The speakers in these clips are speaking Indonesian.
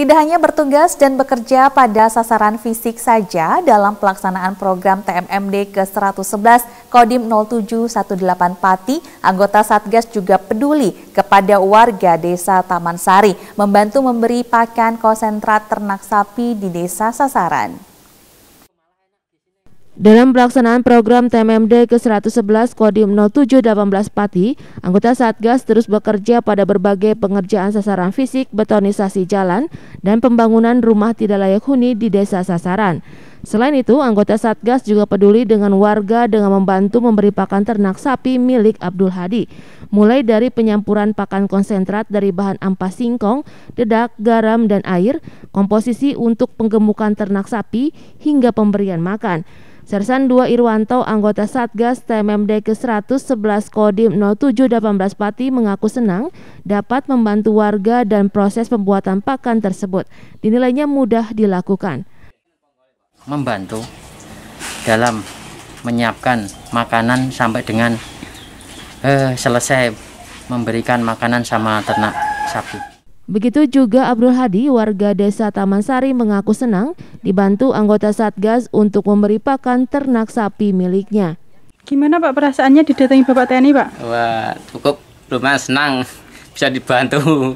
Tidak hanya bertugas dan bekerja pada sasaran fisik saja dalam pelaksanaan program TMMD ke-111 Kodim 0718 Pati, anggota Satgas juga peduli kepada warga desa Taman Sari, membantu memberi pakan konsentrat ternak sapi di desa sasaran. Dalam pelaksanaan program TMMD ke-111 Kodim 0718 Pati, anggota Satgas terus bekerja pada berbagai pengerjaan sasaran fisik, betonisasi jalan, dan pembangunan rumah tidak layak huni di desa sasaran. Selain itu, anggota Satgas juga peduli dengan warga dengan membantu memberi pakan ternak sapi milik Abdul Hadi, mulai dari penyampuran pakan konsentrat dari bahan ampas singkong, dedak, garam, dan air, komposisi untuk penggemukan ternak sapi, hingga pemberian makan. Sersan 2 Irwanto, anggota Satgas TMMD ke-111 Kodim 0718 Pati mengaku senang dapat membantu warga dan proses pembuatan pakan tersebut. Dinilainya mudah dilakukan. Membantu dalam menyiapkan makanan sampai dengan eh, selesai memberikan makanan sama ternak sapi. Begitu juga Abdul Hadi, warga desa Taman Sari mengaku senang dibantu anggota Satgas untuk memberi pakan ternak sapi miliknya. Gimana Pak perasaannya didatangi Bapak TNI Pak? Wah cukup lumayan senang bisa dibantu,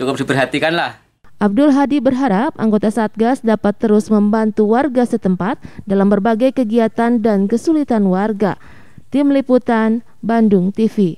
cukup diperhatikan lah. Abdul Hadi berharap anggota Satgas dapat terus membantu warga setempat dalam berbagai kegiatan dan kesulitan warga. Tim Liputan, Bandung TV.